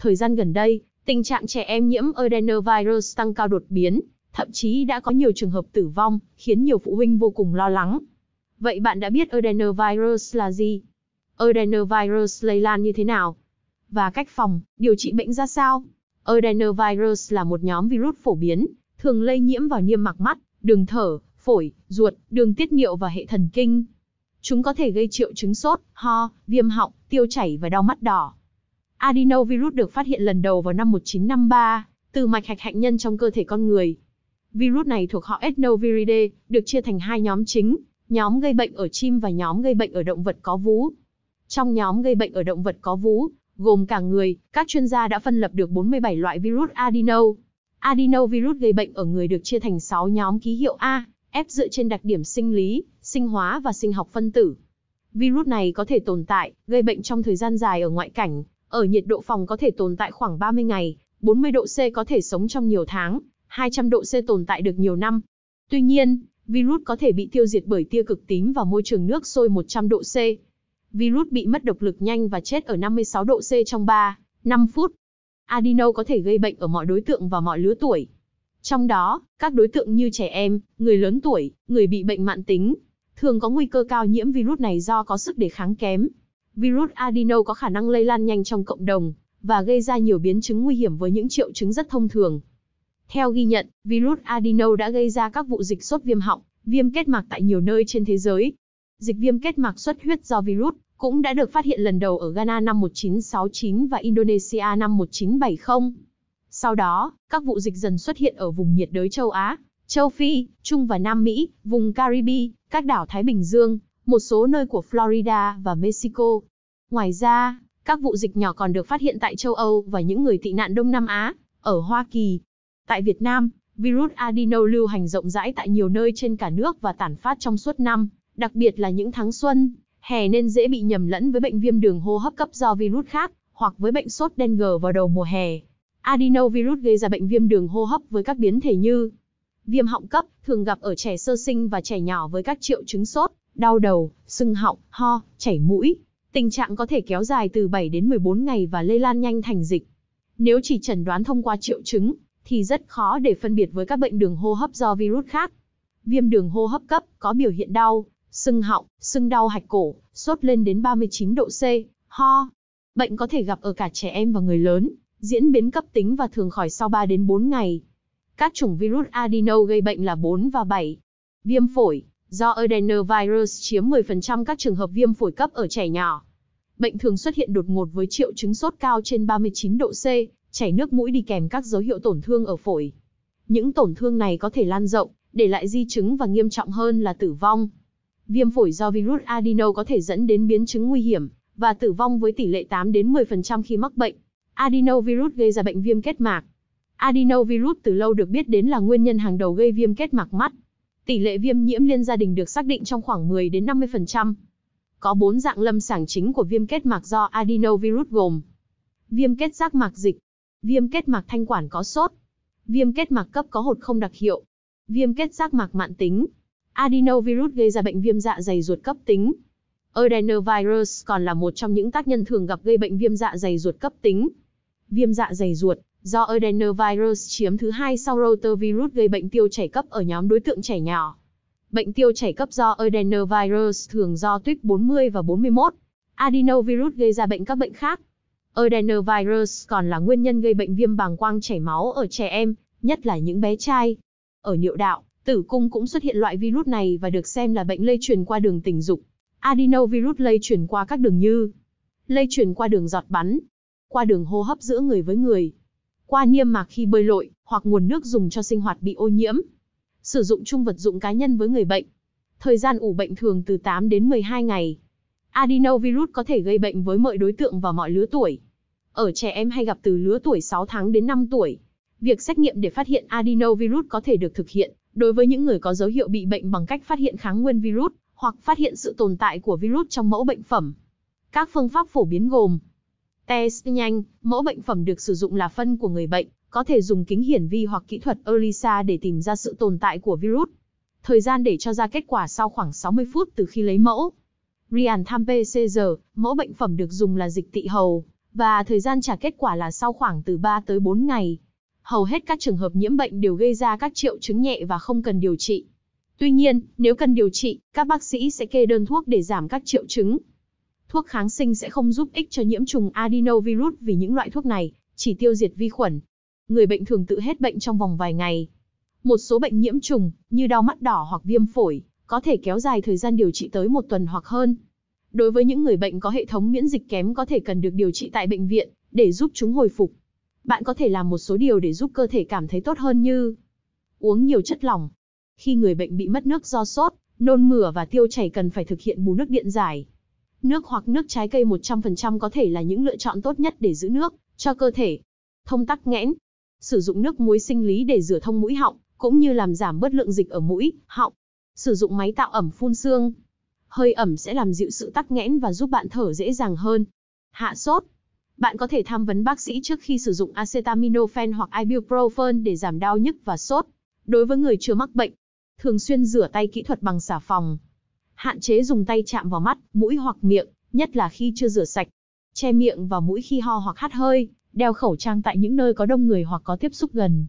Thời gian gần đây, tình trạng trẻ em nhiễm adenovirus tăng cao đột biến, thậm chí đã có nhiều trường hợp tử vong, khiến nhiều phụ huynh vô cùng lo lắng. Vậy bạn đã biết adenovirus là gì? Adenovirus lây lan như thế nào? Và cách phòng, điều trị bệnh ra sao? Adenovirus là một nhóm virus phổ biến, thường lây nhiễm vào niêm mạc mắt, đường thở, phổi, ruột, đường tiết niệu và hệ thần kinh. Chúng có thể gây triệu chứng sốt, ho, viêm họng, tiêu chảy và đau mắt đỏ. Adenovirus được phát hiện lần đầu vào năm 1953, từ mạch hạch hạnh nhân trong cơ thể con người. Virus này thuộc họ Etnoviridae, được chia thành hai nhóm chính, nhóm gây bệnh ở chim và nhóm gây bệnh ở động vật có vú. Trong nhóm gây bệnh ở động vật có vú, gồm cả người, các chuyên gia đã phân lập được 47 loại virus adeno. Adenovirus gây bệnh ở người được chia thành 6 nhóm ký hiệu A, F dựa trên đặc điểm sinh lý, sinh hóa và sinh học phân tử. Virus này có thể tồn tại, gây bệnh trong thời gian dài ở ngoại cảnh, ở nhiệt độ phòng có thể tồn tại khoảng 30 ngày, 40 độ C có thể sống trong nhiều tháng, 200 độ C tồn tại được nhiều năm. Tuy nhiên, virus có thể bị tiêu diệt bởi tia cực tím và môi trường nước sôi 100 độ C. Virus bị mất độc lực nhanh và chết ở 56 độ C trong 3, 5 phút. Adeno có thể gây bệnh ở mọi đối tượng và mọi lứa tuổi. Trong đó, các đối tượng như trẻ em, người lớn tuổi, người bị bệnh mãn tính, thường có nguy cơ cao nhiễm virus này do có sức đề kháng kém virus adeno có khả năng lây lan nhanh trong cộng đồng và gây ra nhiều biến chứng nguy hiểm với những triệu chứng rất thông thường. Theo ghi nhận, virus adeno đã gây ra các vụ dịch sốt viêm họng, viêm kết mạc tại nhiều nơi trên thế giới. Dịch viêm kết mạc xuất huyết do virus cũng đã được phát hiện lần đầu ở Ghana năm 1969 và Indonesia năm 1970. Sau đó, các vụ dịch dần xuất hiện ở vùng nhiệt đới châu Á, châu Phi, Trung và Nam Mỹ, vùng Caribe, các đảo Thái Bình Dương, một số nơi của Florida và Mexico. Ngoài ra, các vụ dịch nhỏ còn được phát hiện tại châu Âu và những người tị nạn Đông Nam Á, ở Hoa Kỳ. Tại Việt Nam, virus adeno lưu hành rộng rãi tại nhiều nơi trên cả nước và tản phát trong suốt năm, đặc biệt là những tháng xuân, hè nên dễ bị nhầm lẫn với bệnh viêm đường hô hấp cấp do virus khác, hoặc với bệnh sốt dengue vào đầu mùa hè. Adenovirus gây ra bệnh viêm đường hô hấp với các biến thể như viêm họng cấp, thường gặp ở trẻ sơ sinh và trẻ nhỏ với các triệu chứng sốt, đau đầu, sưng họng, ho, chảy mũi. Tình trạng có thể kéo dài từ 7 đến 14 ngày và lây lan nhanh thành dịch. Nếu chỉ chẩn đoán thông qua triệu chứng, thì rất khó để phân biệt với các bệnh đường hô hấp do virus khác. Viêm đường hô hấp cấp có biểu hiện đau, sưng họng, sưng đau hạch cổ, sốt lên đến 39 độ C, ho. Bệnh có thể gặp ở cả trẻ em và người lớn, diễn biến cấp tính và thường khỏi sau 3 đến 4 ngày. Các chủng virus adeno gây bệnh là 4 và 7. Viêm phổi, do adenovirus chiếm 10% các trường hợp viêm phổi cấp ở trẻ nhỏ. Bệnh thường xuất hiện đột ngột với triệu chứng sốt cao trên 39 độ C, chảy nước mũi đi kèm các dấu hiệu tổn thương ở phổi. Những tổn thương này có thể lan rộng, để lại di chứng và nghiêm trọng hơn là tử vong. Viêm phổi do virus adeno có thể dẫn đến biến chứng nguy hiểm và tử vong với tỷ lệ 8 đến 10% khi mắc bệnh. Adenovirus gây ra bệnh viêm kết mạc. Adenovirus từ lâu được biết đến là nguyên nhân hàng đầu gây viêm kết mạc mắt. Tỷ lệ viêm nhiễm liên gia đình được xác định trong khoảng 10 đến 50%. Có 4 dạng lâm sàng chính của viêm kết mạc do adenovirus gồm viêm kết giác mạc dịch, viêm kết mạc thanh quản có sốt, viêm kết mạc cấp có hột không đặc hiệu, viêm kết giác mạc mạn tính. Adenovirus gây ra bệnh viêm dạ dày ruột cấp tính. Adenovirus còn là một trong những tác nhân thường gặp gây bệnh viêm dạ dày ruột cấp tính. Viêm dạ dày ruột do adenovirus chiếm thứ hai sau rotavirus gây bệnh tiêu chảy cấp ở nhóm đối tượng trẻ nhỏ. Bệnh tiêu chảy cấp do adenovirus thường do tuyết 40 và 41, adenovirus gây ra bệnh các bệnh khác. Adenovirus còn là nguyên nhân gây bệnh viêm bàng quang chảy máu ở trẻ em, nhất là những bé trai. Ở niệu đạo, tử cung cũng xuất hiện loại virus này và được xem là bệnh lây truyền qua đường tình dục. Adenovirus lây truyền qua các đường như lây truyền qua đường giọt bắn, qua đường hô hấp giữa người với người qua niêm mạc khi bơi lội, hoặc nguồn nước dùng cho sinh hoạt bị ô nhiễm. Sử dụng chung vật dụng cá nhân với người bệnh. Thời gian ủ bệnh thường từ 8 đến 12 ngày. Adenovirus có thể gây bệnh với mọi đối tượng và mọi lứa tuổi. Ở trẻ em hay gặp từ lứa tuổi 6 tháng đến 5 tuổi. Việc xét nghiệm để phát hiện adenovirus có thể được thực hiện đối với những người có dấu hiệu bị bệnh bằng cách phát hiện kháng nguyên virus hoặc phát hiện sự tồn tại của virus trong mẫu bệnh phẩm. Các phương pháp phổ biến gồm Test nhanh, mẫu bệnh phẩm được sử dụng là phân của người bệnh, có thể dùng kính hiển vi hoặc kỹ thuật ELISA để tìm ra sự tồn tại của virus. Thời gian để cho ra kết quả sau khoảng 60 phút từ khi lấy mẫu. Real-time PCR, mẫu bệnh phẩm được dùng là dịch tị hầu, và thời gian trả kết quả là sau khoảng từ 3 tới 4 ngày. Hầu hết các trường hợp nhiễm bệnh đều gây ra các triệu chứng nhẹ và không cần điều trị. Tuy nhiên, nếu cần điều trị, các bác sĩ sẽ kê đơn thuốc để giảm các triệu chứng thuốc kháng sinh sẽ không giúp ích cho nhiễm trùng adenovirus vì những loại thuốc này chỉ tiêu diệt vi khuẩn. Người bệnh thường tự hết bệnh trong vòng vài ngày. Một số bệnh nhiễm trùng, như đau mắt đỏ hoặc viêm phổi, có thể kéo dài thời gian điều trị tới một tuần hoặc hơn. Đối với những người bệnh có hệ thống miễn dịch kém có thể cần được điều trị tại bệnh viện để giúp chúng hồi phục. Bạn có thể làm một số điều để giúp cơ thể cảm thấy tốt hơn như uống nhiều chất lỏng. Khi người bệnh bị mất nước do sốt, nôn mửa và tiêu chảy cần phải thực hiện bù nước điện giải. Nước hoặc nước trái cây 100% có thể là những lựa chọn tốt nhất để giữ nước cho cơ thể. Thông tắc nghẽn. Sử dụng nước muối sinh lý để rửa thông mũi họng, cũng như làm giảm bớt lượng dịch ở mũi, họng. Sử dụng máy tạo ẩm phun xương. Hơi ẩm sẽ làm dịu sự tắc nghẽn và giúp bạn thở dễ dàng hơn. Hạ sốt. Bạn có thể tham vấn bác sĩ trước khi sử dụng acetaminophen hoặc ibuprofen để giảm đau nhức và sốt. Đối với người chưa mắc bệnh, thường xuyên rửa tay kỹ thuật bằng xà phòng, hạn chế dùng tay chạm vào mắt, mũi hoặc miệng, nhất là khi chưa rửa sạch. Che miệng và mũi khi ho hoặc hắt hơi, đeo khẩu trang tại những nơi có đông người hoặc có tiếp xúc gần.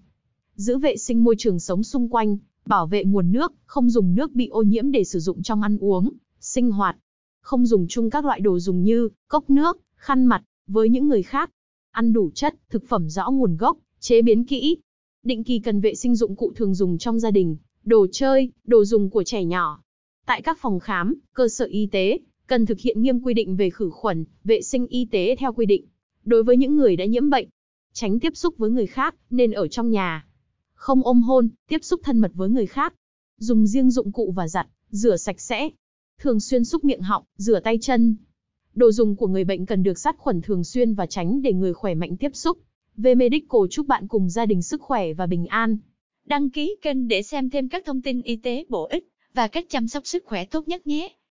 Giữ vệ sinh môi trường sống xung quanh, bảo vệ nguồn nước, không dùng nước bị ô nhiễm để sử dụng trong ăn uống, sinh hoạt. Không dùng chung các loại đồ dùng như cốc nước, khăn mặt với những người khác. Ăn đủ chất, thực phẩm rõ nguồn gốc, chế biến kỹ. Định kỳ cần vệ sinh dụng cụ thường dùng trong gia đình, đồ chơi, đồ dùng của trẻ nhỏ, Tại các phòng khám, cơ sở y tế, cần thực hiện nghiêm quy định về khử khuẩn, vệ sinh y tế theo quy định. Đối với những người đã nhiễm bệnh, tránh tiếp xúc với người khác, nên ở trong nhà. Không ôm hôn, tiếp xúc thân mật với người khác. Dùng riêng dụng cụ và giặt, rửa sạch sẽ. Thường xuyên xúc miệng họng, rửa tay chân. Đồ dùng của người bệnh cần được sát khuẩn thường xuyên và tránh để người khỏe mạnh tiếp xúc. V-Medical chúc bạn cùng gia đình sức khỏe và bình an. Đăng ký kênh để xem thêm các thông tin y tế bổ ích và cách chăm sóc sức khỏe tốt nhất nhé.